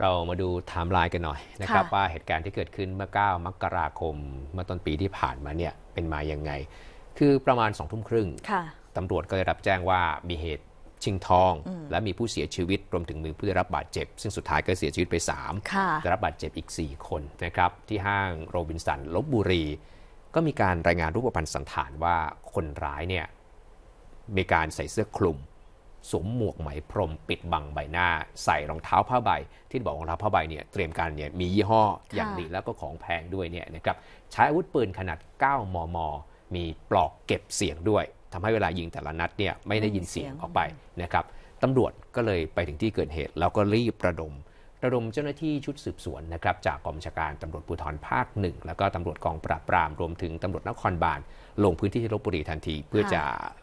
เรามาดูไทม์ไลน์กันหน่อยนะครับ ว่าเหตุการณ์ที่เกิดขึ้นเมื่อ 9มกราคม เมื่อต้นปีที่ผ่านมาเนี่ยเป็นมาอย่างไง คือประมาณ2ทุ่มครึ่งตำรวจก็ได้รับแจ้งว่ามีเหตุชิงทอง และมีผู้เสียชีวิต รวมถึงมือผู้ได้รับบาดเจ็บ ซึ่งสุดท้ายก็เสียชีวิตไป3ได้รับบาดเจ็บอีก 4 คนนะครับ ที่ห้างโรบินสันลบบุรี ก็มีการรายงานรูปพรรณสันฐานว่าคนร้ายเนี่ยมีการใส่เสื้อคลุมสวมหมวกไหมพรมปิดบังใบหน้า ใส่รองเท้าผ้าใบที่บอกรองเท้าผ้าใบเนี่ยเตรียมการเนี่ยมียี่ห้ออย่างดีแล้วก็ของแพงด้วยเนี่ยนะครับใช้อาวุธปืนขนาด 9 มม มีปลอกเก็บเสียงด้วย ทำให้เวลายิงแต่ละนัดเนี่ยไม่ได้ยินเสียงออกไปนะครับตำรวจก็เลยไปถึงที่เกิดเหตุ แล้วก็รีบประดมระดมเจ้าหน้าที่ชุดสืบสวนนะครับจากกองบัญชาการตำรวจภูธรภาคหนึ่งแล้วก็ตำรวจกองปราบปรามรวมถึงตำรวจนครบาลลงพื้นที่ที่ลบบุรีทันที เพื่อจะ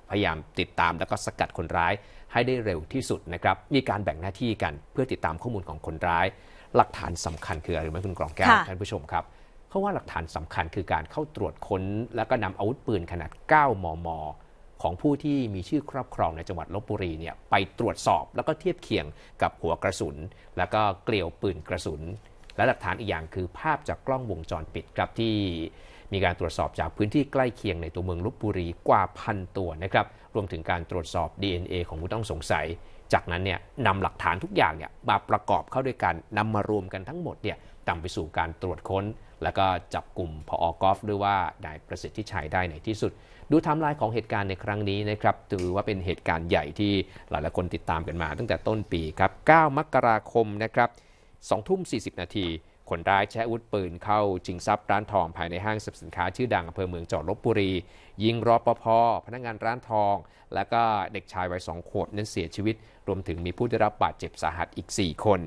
พยายามติดตาม แล้วก็สกัดคนร้ายให้ได้เร็วที่สุดนะครับ มีการแบ่งหน้าที่กันเพื่อติดตามข้อมูลของคนร้าย หลักฐานสำคัญคืออะไรไหมคุณกรองแก้วท่านผู้ชมครับเขาว่าหลักฐานสำคัญคือการเข้าตรวจค้น แล้วก็นำอาวุธปืนขนาด 9มมของผู้ที่มีชื่อครอบครองในจังหวัดลบบุรีเนี่ยไปตรวจสอบแล้วก็เทียบเคียงกับหัวกระสุน แล้วก็เกลียวปืนกระสุน และหลักฐานอีกอย่างคือภาพจากกล้องวงจรปิดครับที่มีการตรวจสอบจากพื้นที่ใกล้เคียงในตัวเมืองลบบุรีกว่าพันตัวนะครับ รวมถึงการตรวจสอบ DNA ของผู้ต้องสงสัยจากนั้นเนี่ยนำหลักฐานทุกอย่างเนี่ยมาประกอบเข้าด้วยกันนำมารวมกันทั้งหมดเนี่ยนำไปสู่การตรวจค้น แล้วก็จับกลุ่มพออกอฟหรือว่านายประสิทธิชัยได้ในที่สุด ดูทำลายของเหตุการณ์ในครั้งนี้นะครับถือว่าเป็นเหตุการณ์ใหญ่ที่หลาย ๆ คนติดตามกันมาตั้งแต่ต้นปีครับ 9 มกราคมนะครับ2ทุ่ม 40 นาทีคนร้ายใช้อาวุธปืนเข้า จิงทรัพย์ร้านทองภายในห้างสรรพสินค้าชื่อดังอำเภอเมืองจอดลบบุรี ยิงรอปภพนักงานร้านทอง และก็เด็กชายวัยสองขวบนั้นเสียชีวิต รวมถึงมีผู้ได้รับบาดเจ็บสาหัสอีก 4 คน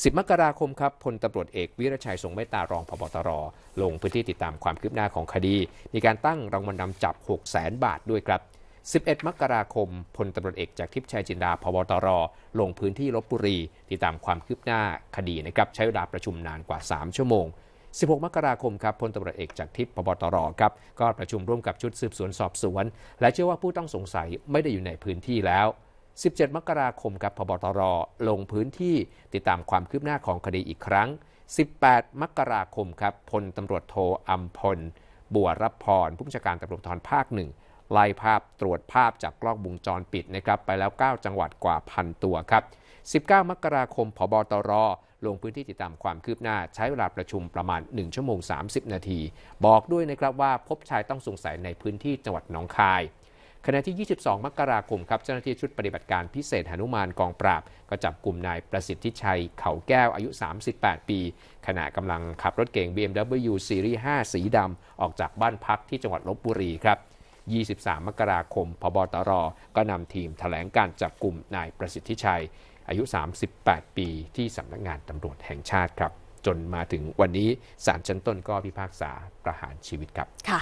10มกราคมครับพลตำรวจเอกวิรชัยทรงเมตตารองพบตร ลงพื้นที่ติดตามความคืบหน้าของคดีมีการตั้งรางวัลนนำจับ6 0 0 0 0 0บาทด้วยครับ11 มกราคม พลตำรวจเอกจากทิพย์ชัยจินดาพบตรลงพื้นที่ลบบุรี ติดตามความคืบหน้าคดีนะครับใช้เวลาประชุมนานกว่า 3 ชั่วโมง 16 มกราคมครับ พลตำรวจเอกจากทิพย์พบตรครับก็ประชุมร่วมกับชุดสืบสวนสอบสวนและเชื่อว่าผู้ต้องสงสัยไม่ได้อยู่ในพื้นที่แล้ว 17 มกราคมครับพบตรลงพื้นที่ติดตามความคืบหน้าของคดีอีกครั้ง 18 มกราคมครับพลตำรวจโทอัมพล บัวรับพรผู้บัญชาการตำรวจทรภาคหนึ่งไล่ภาพตรวจภาพจากกล้องวงจรปิดนะครับไปแล้ว 9 จังหวัดกว่าพันตัวครับ 19 มกราคมพบตรลงพื้นที่ติดตามความคืบหน้าใช้เวลาประชุมประมาณ 1 ชั่วโมง 30 นาที บอกด้วยนะครับว่าพบชายต้องสงสัยในพื้นที่จังหวัดหนองคาย ขณะที่ 22 มกราคมครับเจ้าหน้าที่ชุดปฏิบัติการพิเศษหนุมานกองปราบก็จับกลุ่มนายประสิทธิชัยเขาแก้วอายุ 38 ปี ขณะกำลังขับรถเก๋ง BMW Series 5สีดำออกจากบ้านพักที่จังหวัดลบบุรีครับ23 มกราคมพบตร ก็นำทีมถแถลงการจับกลุ่มนายประสิทธิชัย อายุ 38 ปีที่สำนักงานตำรวจแห่งชาติครับ จนมาถึงวันนี้ศาลชั้นต้นก็พิพากษาประหารชีวิตครับ ค่ะ